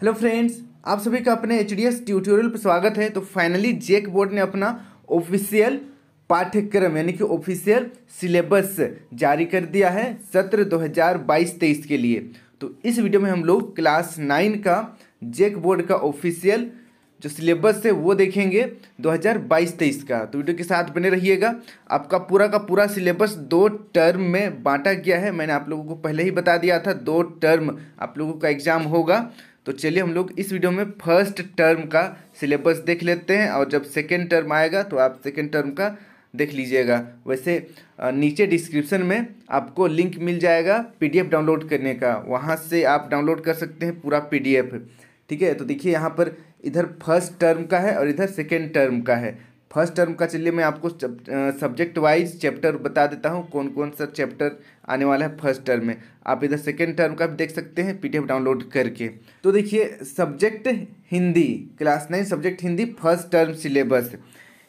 hello friends आप सभी का अपने एच ट्यूटोरियल पर स्वागत है तो फाइनली जेक बोर्ड ने अपना ऑफिशियल पाठ्यक्रम यानी कि ऑफिशियल सिलेबस जारी कर दिया है सत्र 2022-23 के लिए तो इस वीडियो में हम लोग क्लास नाइन का जेक बोर्ड का ऑफिशियल जो सिलेबस है वो देखेंगे 2022-23 का तो वीडियो के साथ बने रहिएगा आपका पूरा का पूरा सिलेबस दो टर्म में बांटा गया है मैंने आप लोगों को पहले ही बता दिया था दो टर्म आप लोगों का एग्ज़ाम होगा तो चलिए हम लोग इस वीडियो में फर्स्ट टर्म का सिलेबस देख लेते हैं और जब सेकेंड टर्म आएगा तो आप सेकेंड टर्म का देख लीजिएगा वैसे नीचे डिस्क्रिप्शन में आपको लिंक मिल जाएगा पीडीएफ डाउनलोड करने का वहाँ से आप डाउनलोड कर सकते हैं पूरा पीडीएफ ठीक है तो देखिए यहाँ पर इधर फर्स्ट टर्म का है और इधर सेकेंड टर्म का है फर्स्ट टर्म का चलिए मैं आपको सब्जेक्ट वाइज चैप्टर बता देता हूँ कौन कौन सा चैप्टर आने वाला है फर्स्ट टर्म में आप इधर सेकेंड टर्म का भी देख सकते हैं पीडीएफ डाउनलोड करके तो देखिए subject Hindi class nine subject Hindi first term syllabus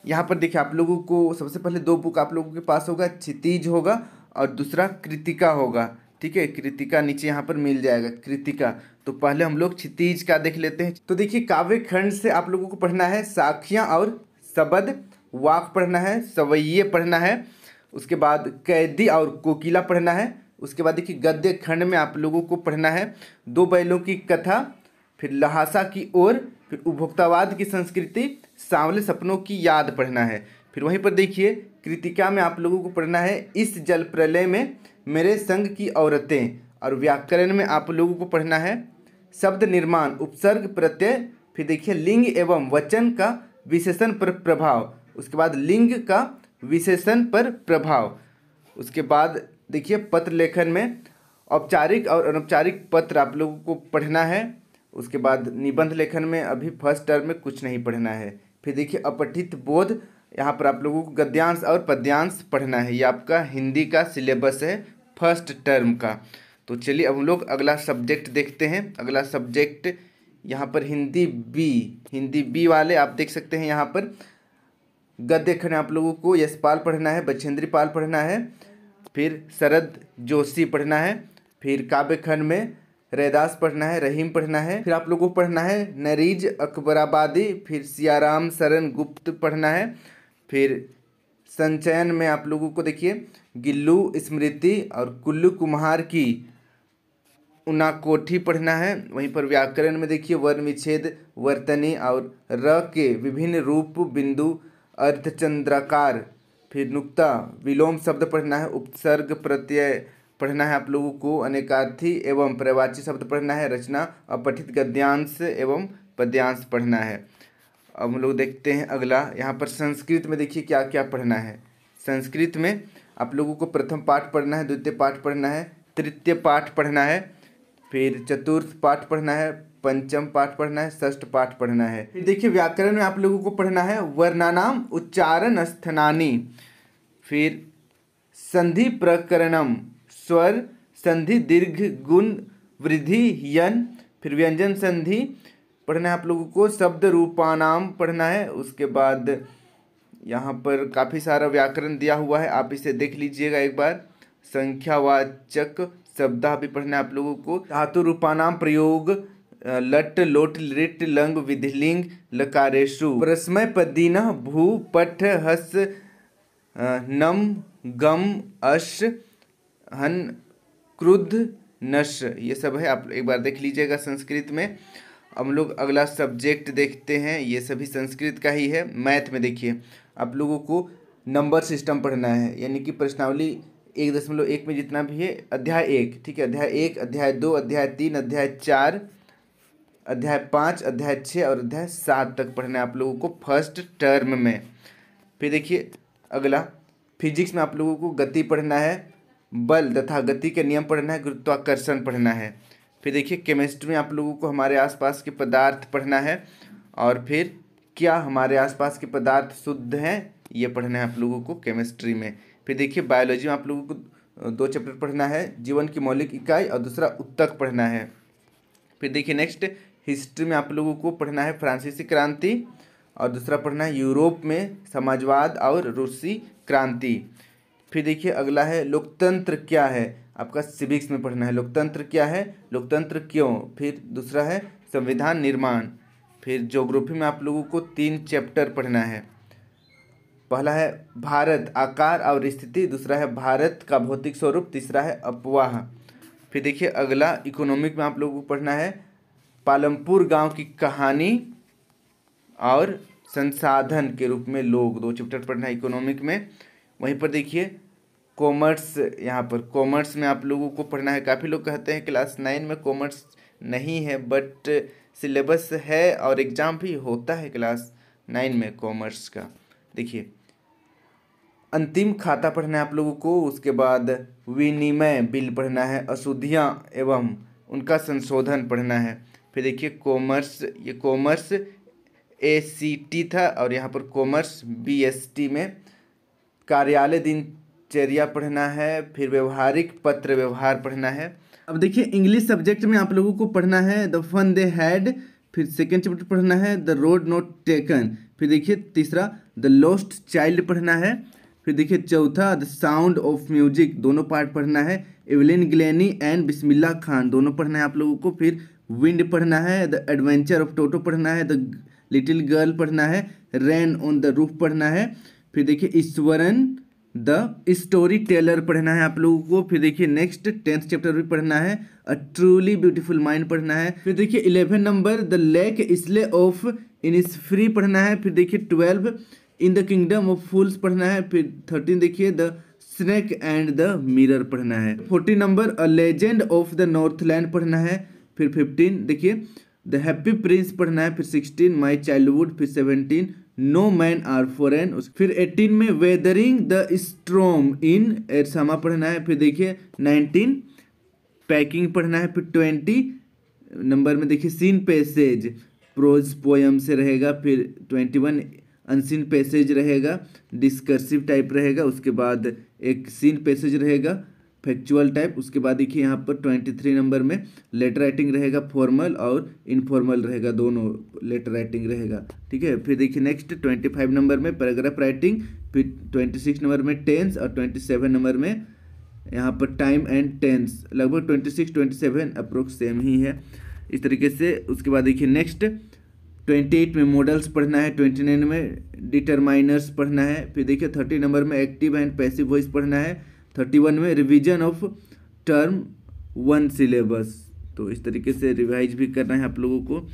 यहाँ पर देखिए आप लोगों को सबसे पहले दो बुक आप लोगों के पास होगा क्षितिज होगा और दूसरा कृतिका होगा ठीक है कृतिका नीचे यहाँ पर मिल जाएगा कृतिका तो पहले हम लोग क्षितिज का देख लेते हैं तो देखिए काव्य खंड से आप लोगों को पढ़ना है साखियाँ और शबद वाक पढ़ना है सवैये पढ़ना है उसके बाद कैदी और कोकिला पढ़ना है उसके बाद देखिए गद्य खंड में आप लोगों को पढ़ना है दो बैलों की कथा फिर लहासा की ओर फिर उपभोक्तावाद की संस्कृति सांवले सपनों की याद पढ़ना है फिर वहीं पर देखिए कृतिका में आप लोगों को पढ़ना है इस जल प्रलय में मेरे संग की औरतें और व्याकरण में आप लोगों को पढ़ना है शब्द निर्माण उपसर्ग प्रत्यय फिर देखिए लिंग एवं वचन का विशेषण पर प्रभाव उसके बाद लिंग का विशेषण पर प्रभाव उसके बाद देखिए पत्र लेखन में औपचारिक और अनौपचारिक पत्र आप लोगों को पढ़ना है उसके बाद निबंध लेखन में अभी फर्स्ट टर्म में कुछ नहीं पढ़ना है फिर देखिए अपठित बोध यहाँ पर आप लोगों को गद्यांश और पद्यांश पढ़ना है ये आपका हिंदी का सिलेबस है फर्स्ट टर्म का तो चलिए अब हम लोग अगला सब्जेक्ट देखते हैं अगला सब्जेक्ट यहाँ पर हिंदी बी हिंदी बी वाले आप देख सकते हैं यहाँ पर गद्य खंड आप लोगों को यशपाल पढ़ना है बछेंद्री पाल पढ़ना है फिर शरद जोशी पढ़ना है फिर काव्य खंड में रैदास पढ़ना है रहीम पढ़ना है फिर आप लोगों को पढ़ना है नरीज अकबराबादी फिर सियाराम शरण गुप्त पढ़ना है फिर संचयन में आप लोगों को देखिए गिल्लू स्मृति और कुल्लू कुम्हार की उना कोठी पढ़ना है वहीं पर व्याकरण में देखिए वर्ण विच्छेद वर्तनी और र के विभिन्न रूप बिंदु अर्धचंद्राकार फिर नुक्ता विलोम शब्द पढ़ना है उपसर्ग प्रत्यय पढ़ना है आप लोगों को अनेकार्थी एवं प्रवाची शब्द पढ़ना है रचना अपठित गद्यांश एवं पद्यांश पढ़ना है अब हम लोग देखते हैं अगला यहाँ पर संस्कृत में देखिए क्या क्या पढ़ना है संस्कृत में आप लोगों को प्रथम पाठ पढ़ना है द्वितीय पाठ पढ़ना है तृतीय पाठ पढ़ना है फिर चतुर्थ पाठ पढ़ना है पंचम पाठ पढ़ना है षष्ठ पाठ पढ़ना है फिर देखिए व्याकरण में आप लोगों को पढ़ना है वर्णानाम उच्चारण स्थानी फिर संधि प्रकरणम स्वर संधि दीर्घ गुण वृद्धि यन फिर व्यंजन संधि पढ़ना है आप लोगों को शब्द रूपानाम पढ़ना है उसके बाद यहाँ पर काफ़ी सारा व्याकरण दिया हुआ है आप इसे देख लीजिएगा एक बार संख्यावाचक शब्द भी पढ़ना आप लोगों को धातु रूपानाम प्रयोग लट लोट लिट लंग विधिलिंग लकारेशु प्रस्मय पदीन भू पठ हस नम गम अश हन क्रुद्ध नश ये सब है आप एक बार देख लीजिएगा संस्कृत में हम लोग अगला सब्जेक्ट देखते हैं ये सभी संस्कृत का ही है मैथ में देखिए आप लोगों को नंबर सिस्टम पढ़ना है यानी कि प्रश्नावली एक दशमलव एक में जितना भी है अध्याय एक ठीक है अध्याय एक अध्याय दो अध्याय तीन अध्याय चार अध्याय पाँच अध्याय छः और अध्याय सात तक पढ़ना है आप लोगों को फर्स्ट टर्म में फिर देखिए अगला फिजिक्स में आप लोगों को गति पढ़ना है बल तथा गति के नियम पढ़ना है गुरुत्वाकर्षण पढ़ना है फिर देखिए केमिस्ट्री में आप लोगों को हमारे आसपास के पदार्थ पढ़ना है और फिर क्या हमारे आसपास के पदार्थ शुद्ध हैं ये पढ़ना है आप लोगों को केमिस्ट्री में फिर देखिए बायोलॉजी में आप लोगों को दो चैप्टर पढ़ना है जीवन की मौलिक इकाई और दूसरा उत्तक पढ़ना है फिर देखिए नेक्स्ट हिस्ट्री में आप लोगों को पढ़ना है फ्रांसीसी क्रांति और दूसरा पढ़ना है यूरोप में समाजवाद और रूसी क्रांति फिर देखिए अगला है लोकतंत्र क्या है आपका सिविक्स में पढ़ना है लोकतंत्र क्या है लोकतंत्र क्यों फिर दूसरा है संविधान निर्माण फिर जोग्राफी में आप लोगों को तीन चैप्टर पढ़ना है पहला है भारत आकार और स्थिति दूसरा है भारत का भौतिक स्वरूप तीसरा है अपवाह फिर देखिए अगला इकोनॉमिक में आप लोगों को पढ़ना है पालमपुर गांव की कहानी और संसाधन के रूप में लोग दो चैप्टर पढ़ना है इकोनॉमिक में वहीं पर देखिए कॉमर्स यहाँ पर कॉमर्स में आप लोगों को पढ़ना है काफ़ी लोग कहते हैं क्लास नाइन में कॉमर्स नहीं है बट सिलेबस है और एग्ज़ाम भी होता है क्लास नाइन में कॉमर्स का देखिए अंतिम खाता पढ़ना है आप लोगों को उसके बाद विनिमय बिल पढ़ना है अशुद्धियाँ एवं उनका संशोधन पढ़ना है फिर देखिए कॉमर्स ये कॉमर्स ए सी टी था और यहाँ पर कॉमर्स बी एस टी में कार्यालय दिनचर्या पढ़ना है फिर व्यवहारिक पत्र व्यवहार पढ़ना है अब देखिए इंग्लिश सब्जेक्ट में आप लोगों को पढ़ना है द फन दे हैड फिर सेकेंड चैप्टर पढ़ना है द रोड नोट टेकन फिर देखिए तीसरा द लॉस्ट चाइल्ड पढ़ना है फिर देखिए चौथा द साउंड ऑफ म्यूजिक दोनों पार्ट पढ़ना है Evelyn Glennie and Bismillah Khan दोनों पढ़ना है आप लोगों को फिर विंड पढ़ना है द एडवेंचर ऑफ टोटो पढ़ना है द लिटिल गर्ल पढ़ना है रैन ऑन द रूफ पढ़ना है फिर देखिए ईश्वरन द स्टोरी टेलर पढ़ना है आप लोगों को फिर देखिए नेक्स्ट टेंथ चैप्टर भी पढ़ना है अ ट्रूली ब्यूटीफुल माइंड पढ़ना है फिर देखिए eleven number the lake isle of Innisfree पढ़ना है फिर देखिए twelve in the kingdom of fools पढ़ना है फिर थर्टीन देखिए the snake and the mirror पढ़ना है fourteen number a legend of the northland पढ़ना है फिर फिफ्टीन देखिए द हैप्पी प्रिंस पढ़ना है फिर सिक्सटीन माई चाइल्डहुड फिर seventeen no man are foreign फिर 18 में वेदरिंग द स्ट्रोम इन एरसामा पढ़ना है फिर देखिए 19 पैकिंग पढ़ना है फिर 20 नंबर में देखिए सीन पैसेज प्रोज पोएम से रहेगा फिर 21 अनसिन पैसेज रहेगा डिस्कर्सिव टाइप रहेगा उसके बाद एक सीन पैसेज रहेगा फैक्चुअल टाइप उसके बाद देखिए यहाँ पर ट्वेंटी थ्री नंबर में लेटर राइटिंग रहेगा फॉर्मल और इनफॉर्मल रहेगा दोनों लेटर राइटिंग रहेगा ठीक है फिर देखिए नेक्स्ट ट्वेंटी फाइव नंबर में पैराग्राफ राइटिंग फिर ट्वेंटी सिक्स नंबर में टेंस और ट्वेंटी सेवन नंबर में यहाँ पर टाइम एंड टेंस लगभग twenty six twenty seven approx same ही है इस तरीके से उसके बाद देखिए नेक्स्ट ट्वेंटी एट में मॉडल्स पढ़ना है ट्वेंटी नाइन में डिटरमाइनर्स पढ़ना है फिर देखिए थर्टी नंबर में एक्टिव एंड पैसिव वॉइस पढ़ना है थर्टी वन में revision of term one syllabus तो इस तरीके से रिवाइज भी करना है आप लोगों को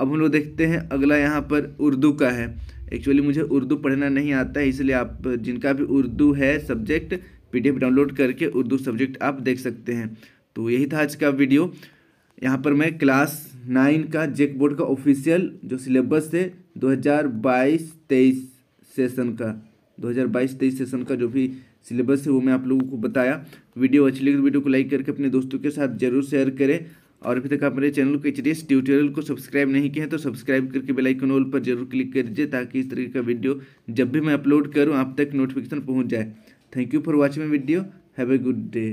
अब हम लोग देखते हैं अगला यहाँ पर उर्दू का है एक्चुअली मुझे उर्दू पढ़ना नहीं आता है इसलिए आप जिनका भी उर्दू है सब्जेक्ट पीडीएफ डाउनलोड करके उर्दू सब्जेक्ट आप देख सकते हैं तो यही था आज का वीडियो यहाँ पर मैं क्लास नाइन का जेक बोर्ड का ऑफिशियल जो सिलेबस है 2022-23 सेशन का 2022-23 सेशन का जो भी सिलेबस है वो मैं आप लोगों को बताया वीडियो अच्छी लगी तो वीडियो को लाइक करके अपने दोस्तों के साथ जरूर शेयर करें और अभी तक आप मेरे चैनल को एच ट्यूटोरियल को सब्सक्राइब नहीं किया है तो सब्सक्राइब करके बेल आइकन ऑल पर जरूर क्लिक कर दीजिए ताकि इस तरीके का वीडियो जब भी मैं अपलोड करूँ आप तक नोटिफिकेशन पहुँच जाए thank you for watching video have a good day